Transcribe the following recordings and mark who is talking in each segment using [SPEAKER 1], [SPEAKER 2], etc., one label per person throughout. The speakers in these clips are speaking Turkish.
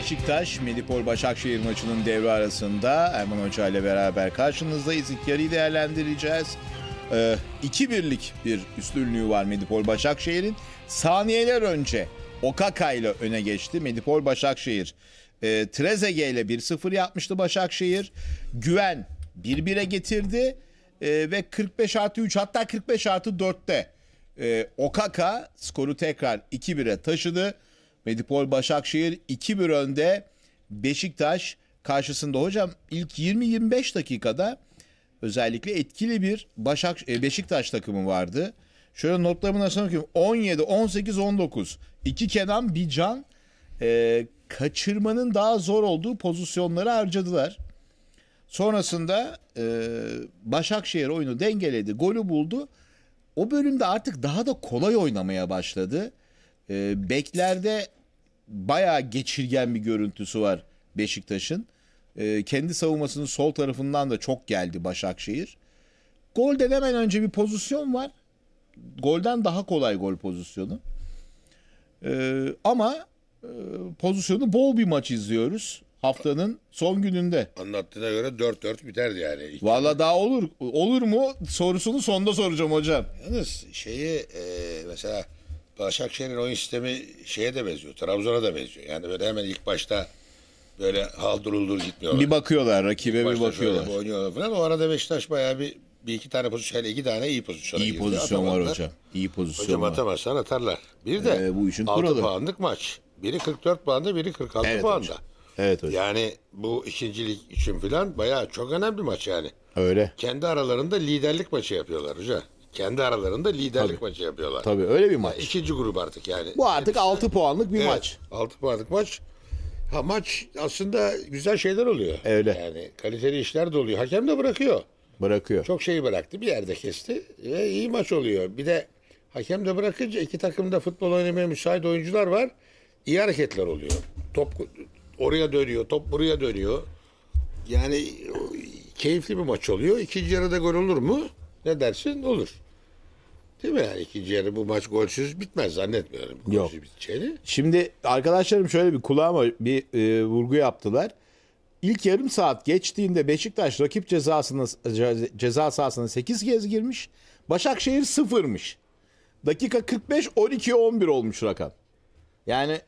[SPEAKER 1] Beşiktaş, Medipol Başakşehir maçının devre arasında Erman Hoca ile beraber karşınızdayız. İlk yarıyı değerlendireceğiz. Ee, iki birlik bir üstünlüğü var Medipol Başakşehir'in. Saniyeler önce Okaka ile öne geçti Medipol Başakşehir. Ee, Trezege ile 1-0 yapmıştı Başakşehir. Güven 1-1'e getirdi ee, ve 45 artı 3 hatta 45 artı 4'te e, ee, Okaka skoru tekrar 2-1'e taşıdı. Medipol Başakşehir 2-1 önde Beşiktaş karşısında. Hocam ilk 20-25 dakikada özellikle etkili bir Başak e, Beşiktaş takımı vardı. Şöyle notlarımı nasıl okuyayım? 17, 18, 19. İki Kenan, bir Can. E, kaçırmanın daha zor olduğu pozisyonları harcadılar. Sonrasında e, Başakşehir oyunu dengeledi, golü buldu. O bölümde artık daha da kolay oynamaya başladı. E, beklerde bayağı geçirgen bir görüntüsü var Beşiktaş'ın. E, kendi savunmasının sol tarafından da çok geldi Başakşehir. Golden hemen önce bir pozisyon var. Golden daha kolay gol pozisyonu. E, ama e, pozisyonu bol bir maç izliyoruz haftanın son gününde. Anlattığına göre 4-4 biterdi yani. Valla daha olur. Olur mu sorusunu sonda soracağım hocam.
[SPEAKER 2] Yalnız şeyi e, mesela Başakşehir'in oyun sistemi şeye de benziyor. Trabzon'a da benziyor. Yani böyle hemen ilk başta böyle haldır uldur gitmiyorlar. Bir bakıyorlar
[SPEAKER 1] rakibe bir bakıyorlar.
[SPEAKER 2] oynuyorlar falan. O arada Beşiktaş bayağı bir bir iki tane pozisyon, hele iki tane iyi pozisyona İyi girdi. pozisyon var hocam.
[SPEAKER 1] İyi pozisyon Hocam var.
[SPEAKER 2] atamazsan atarlar. Bir de Ee, bu işin 6 kuralı. puanlık maç. Biri 44 puanda, biri 46 Evet puanda. hocam. Evet hocam. Yani bu ikincilik için filan bayağı çok önemli maç yani. Öyle. Kendi aralarında liderlik maçı yapıyorlar hocam. Kendi aralarında liderlik Tabii. maçı yapıyorlar. Tabii öyle bir maç. İkinci grup artık yani. Bu artık Hepsi- 6 puanlık bir Evet, maç. Altı puanlık maç. Ha maç aslında güzel şeyler oluyor. Öyle. Yani kaliteli işler de oluyor. Hakem de bırakıyor. Bırakıyor. Çok şey bıraktı. Bir yerde kesti ve iyi maç oluyor. Bir de hakem de bırakınca iki takımda futbol oynamaya müsait oyuncular var. İyi hareketler oluyor. Top oraya dönüyor, top buraya dönüyor. Yani keyifli bir maç oluyor. İkinci yarıda gol olur mu? Ne dersin? Olur. Değil mi yani ikinci yarı bu maç golsüz bitmez zannetmiyorum. Golsüz Yok. biteceğini.
[SPEAKER 1] Şimdi arkadaşlarım şöyle bir kulağıma bir e, vurgu yaptılar. İlk yarım saat geçtiğinde Beşiktaş rakip cezasına ceza sahasına 8 kez girmiş. Başakşehir sıfırmış. Dakika 45 12 11 olmuş rakam. Yani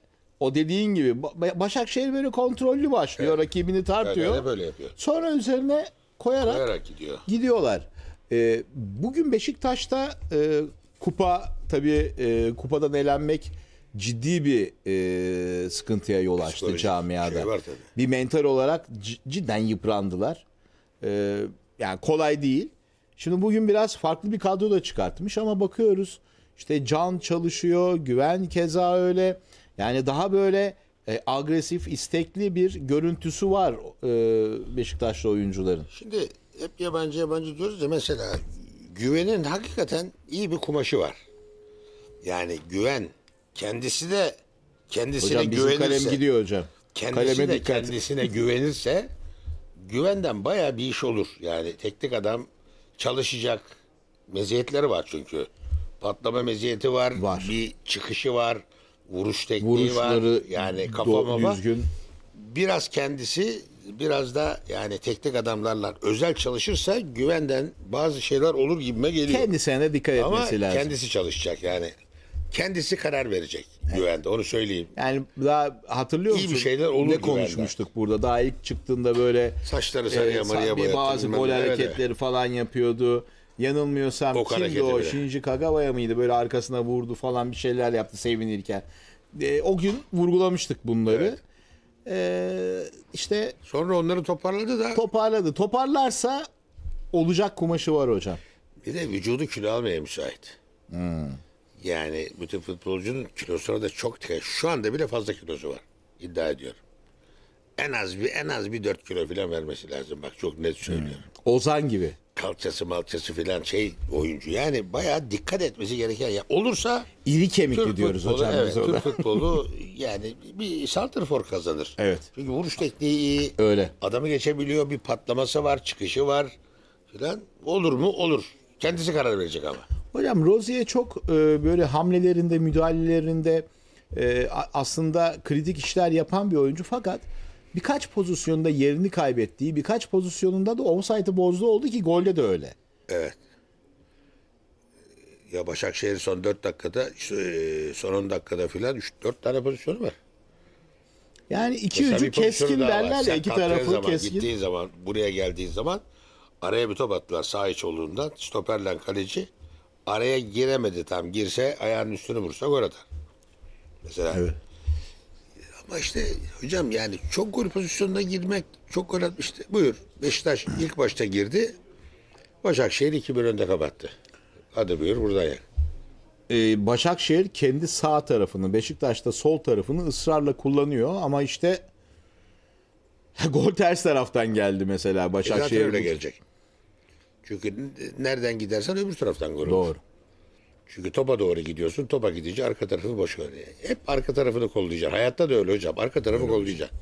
[SPEAKER 1] o dediğin gibi Başakşehir böyle kontrollü başlıyor, evet. rakibini tartıyor. Böyle, böyle yapıyor. Sonra üzerine koyarak, koyarak gidiyor. gidiyorlar. E, bugün Beşiktaş'ta e, kupa tabii e, kupadan elenmek ciddi bir e, sıkıntıya yol açtı Psikolojik camiada. şey bir mental olarak c- cidden yıprandılar. E, yani kolay değil. Şimdi bugün biraz farklı bir kadro da çıkartmış ama bakıyoruz işte Can çalışıyor, Güven keza öyle. Yani daha böyle e, agresif, istekli bir görüntüsü var e, Beşiktaşlı oyuncuların.
[SPEAKER 2] Şimdi hep yabancı yabancı diyoruz da mesela güvenin hakikaten iyi bir kumaşı var. Yani güven kendisi de kendisine hocam, bizim güvenirse. kalem gidiyor
[SPEAKER 1] hocam. Kendisi Kaleme de dikkat. kendisine
[SPEAKER 2] güvenirse güvenden baya bir iş olur. Yani teknik adam çalışacak. Meziyetleri var çünkü. Patlama meziyeti var. Var. Bir çıkışı var. Vuruş tekniği Vuruşları var. Yani kafama düzgün. Biraz kendisi biraz da yani teknik adamlarla özel çalışırsa güvenden bazı şeyler olur gibime geliyor. Kendisine de dikkat Ama etmesi lazım. kendisi çalışacak yani. Kendisi karar verecek güvende onu söyleyeyim. Yani daha hatırlıyor İyi bir musun? şeyler
[SPEAKER 1] olur Ne güvende. konuşmuştuk burada? Daha ilk çıktığında böyle Saçları e, sarıya e, marıya bir bazı bilmem gol ne, öyle. hareketleri falan yapıyordu. Yanılmıyorsam Ok kimdi hareketi o? bile. Shinji Kagawa'ya mıydı? Böyle arkasına vurdu falan bir şeyler yaptı sevinirken. E, o gün vurgulamıştık bunları. Evet. Ee, işte Sonra onları toparladı da
[SPEAKER 2] toparladı.
[SPEAKER 1] Toparlarsa olacak kumaşı var hocam.
[SPEAKER 2] bir de vücudu kilo almaya müsait. Hmm. Yani bütün futbolcunun kilosu da çok dikkat. Şu anda bile fazla kilosu var. iddia ediyorum. En az bir en az bir 4 kilo falan vermesi lazım. Bak çok net söylüyorum. Hmm. Ozan gibi kalçası malçası filan şey oyuncu. Yani bayağı dikkat etmesi gereken ya olursa
[SPEAKER 1] iri kemikli Türk diyoruz futbolu, hocam evet, biz Türk futbolu
[SPEAKER 2] yani bir santrfor kazanır. Evet. Çünkü vuruş tekniği iyi. Öyle. Adamı geçebiliyor bir patlaması var çıkışı var filan. Olur mu? Olur. Kendisi karar verecek ama.
[SPEAKER 1] Hocam Rozi'ye çok e, böyle hamlelerinde müdahalelerinde e, aslında kritik işler yapan bir oyuncu fakat birkaç pozisyonda yerini kaybettiği, birkaç pozisyonunda da offside'ı bozdu oldu ki golde de öyle.
[SPEAKER 2] Evet. Ya Başakşehir son 4 dakikada e, son 10 dakikada filan 3-4 tane pozisyonu var.
[SPEAKER 1] Yani iki Mesela ucu keskin derler ya iki tarafı zaman, keskin.
[SPEAKER 2] Gittiğin zaman buraya geldiğin zaman araya bir top attılar sağ iç olduğundan stoperle kaleci araya giremedi tam girse ayağının üstünü vursa gol atar. Mesela evet. Ama işte hocam yani çok gol pozisyonuna girmek çok gol atmıştı. Buyur Beşiktaş ilk başta girdi. Başakşehir iki bir önde kapattı. Hadi buyur buradan yak. Ee,
[SPEAKER 1] Başakşehir kendi sağ tarafını Beşiktaş'ta sol tarafını ısrarla kullanıyor ama işte gol ters
[SPEAKER 2] taraftan geldi
[SPEAKER 1] mesela Başakşehir. E zaten öyle gelecek.
[SPEAKER 2] Çünkü nereden gidersen öbür taraftan gol olur. Doğru. Çünkü topa doğru gidiyorsun. Topa gidince arka tarafı boş oluyor. Hep arka tarafını kollayacaksın. Hayatta da öyle hocam. Arka tarafı öyle. kollayacaksın.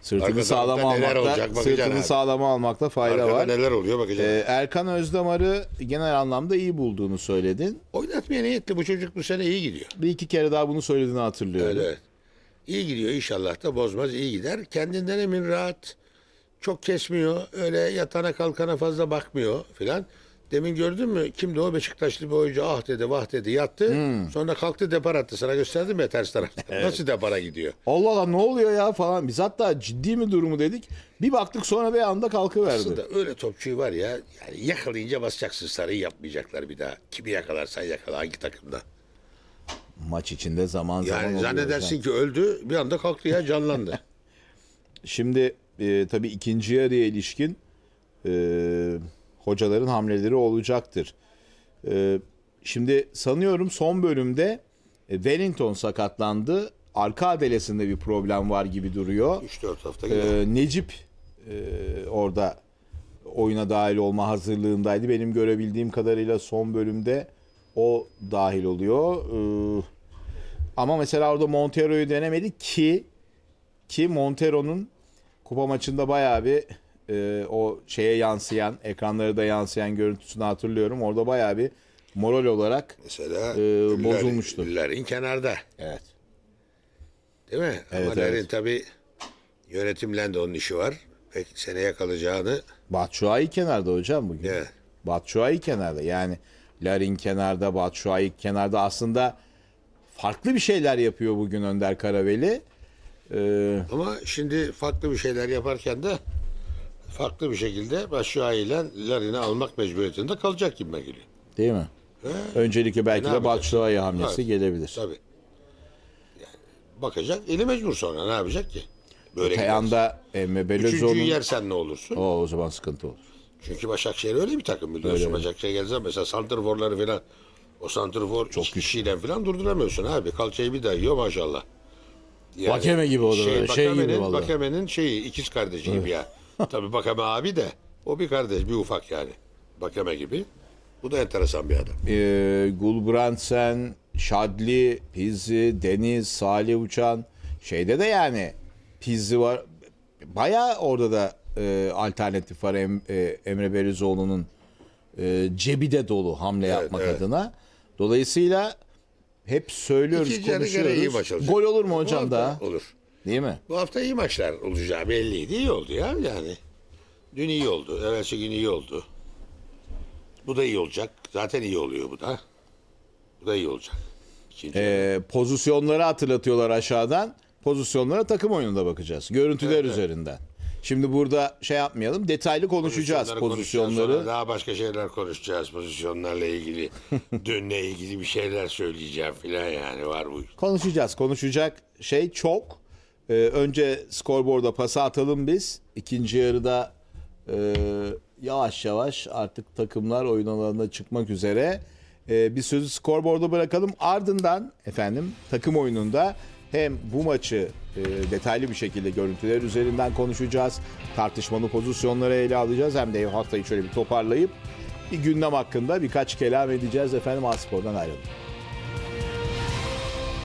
[SPEAKER 2] Sırtını Arkada sağlam almakta, olacak, sırtını
[SPEAKER 1] almakta fayda var. neler
[SPEAKER 2] oluyor bakacağız. Ee,
[SPEAKER 1] Erkan Özdamar'ı genel anlamda iyi bulduğunu söyledin. Oynatmaya niyetli bu çocuk bu sene
[SPEAKER 2] iyi gidiyor. Bir iki kere daha bunu söylediğini hatırlıyorum. Evet, evet. İyi gidiyor inşallah da bozmaz iyi gider. Kendinden emin rahat. Çok kesmiyor. Öyle yatana kalkana fazla bakmıyor filan. Demin gördün mü kimdi o Beşiktaşlı bir oyuncu ah dedi vah dedi yattı. Hmm. Sonra kalktı depar attı. Sana gösterdim ya ters tarafta. Evet. Nasıl depara gidiyor?
[SPEAKER 1] Allah Allah ne oluyor ya falan. Biz hatta ciddi mi durumu dedik. Bir baktık sonra bir anda kalkıverdi. Aslında
[SPEAKER 2] öyle topçuyu var ya yani yakalayınca basacaksın sarıyı yapmayacaklar bir daha. Kimi yakalarsan yakala hangi takımda.
[SPEAKER 1] Maç içinde zaman zaman Yani zannedersin ki öldü bir anda kalktı ya canlandı. Şimdi e, tabii ikinci yarıya ilişkin eee hocaların hamleleri olacaktır. E, şimdi sanıyorum son bölümde e, Wellington sakatlandı. Arka adelesinde bir problem var gibi duruyor. 3-4 hafta E, Necip e, orada oyuna dahil olma hazırlığındaydı. Benim görebildiğim kadarıyla son bölümde o dahil oluyor. Ee, ama mesela orada Montero'yu denemedi ki ki Montero'nun kupa maçında bayağı bir e, o şeye yansıyan, ekranlara da yansıyan görüntüsünü hatırlıyorum. Orada bayağı bir moral olarak
[SPEAKER 2] Mesela e, bozulmuştu. Güllerin kenarda. Evet. Değil mi? Evet, Ama evet. Lerin tabii yönetimle de onun işi var. Pek seneye kalacağını.
[SPEAKER 1] Batshuayi kenarda hocam bugün. Evet. Batshuayi kenarda. Yani Larin kenarda, Batshuayi kenarda. Aslında
[SPEAKER 2] farklı bir şeyler yapıyor bugün Önder Karaveli. Ee... Ama şimdi farklı bir şeyler yaparken de farklı bir şekilde başı ailenlerini almak mecburiyetinde kalacak gibi geliyor.
[SPEAKER 1] Değil mi? He? Öncelikle belki Ne de yapacak? Balçılay'a hamlesi Evet. gelebilir.
[SPEAKER 2] Tabii. Yani bakacak eli mecbur sonra ne yapacak ki? Böyle giderse.
[SPEAKER 1] Tayanda Emre Belözoğlu'nun... yersen ne olursun? O, o zaman sıkıntı olur.
[SPEAKER 2] Çünkü Başakşehir öyle bir takım biliyorsun. Öyle. Başakşehir gelse mesela santrforları falan o santrfor çok güçlü. kişiyle falan durduramıyorsun abi. Kalçayı bir dayıyor maşallah. Yani Vakeme gibi olur. da şey, böyle, şey gibi Bakame'nin, şeyi ikiz kardeşi gibi ya. Tabii Bakame abi de. O bir kardeş, bir ufak yani. Bakame gibi. Bu da enteresan bir adam.
[SPEAKER 1] Ee, Gulbrandsen, Şadli, Pizzi, Deniz, Salih Uçan. Şeyde de yani Pizzi var. Baya orada da e, alternatif var em, e, Emre Berizoğlu'nun e, cebi de dolu hamle Evet, yapmak evet. adına. Dolayısıyla hep söylüyoruz, İkinci konuşuyoruz. Gol olur mu hocam Bu hafta
[SPEAKER 2] Olur. Değil mi? Bu hafta iyi maçlar olacağı belliydi. İyi oldu ya yani. Dün iyi oldu. Evvelsi gün iyi oldu. Bu da iyi olacak. Zaten iyi oluyor bu da. Bu da iyi olacak.
[SPEAKER 1] İkinci Ee, pozisyonları hatırlatıyorlar aşağıdan. Pozisyonlara takım oyununda bakacağız. Görüntüler üzerinden. Şimdi burada şey yapmayalım. Detaylı konuşacağız Pozisyonları pozisyonları.
[SPEAKER 2] Daha başka şeyler konuşacağız pozisyonlarla ilgili. Dünle ilgili bir şeyler söyleyeceğim filan yani var bu.
[SPEAKER 1] Konuşacağız. Konuşacak şey çok. Ee, önce skorboarda pası atalım biz. İkinci yarıda e, yavaş yavaş artık takımlar oyun alanına çıkmak üzere. E, bir sözü skorboarda bırakalım. Ardından efendim takım oyununda hem bu maçı e, detaylı bir şekilde görüntüler üzerinden konuşacağız. Tartışmalı pozisyonları ele alacağız. Hem de haftayı şöyle bir toparlayıp bir gündem hakkında birkaç kelam edeceğiz. Efendim Aspor'dan ayrılın.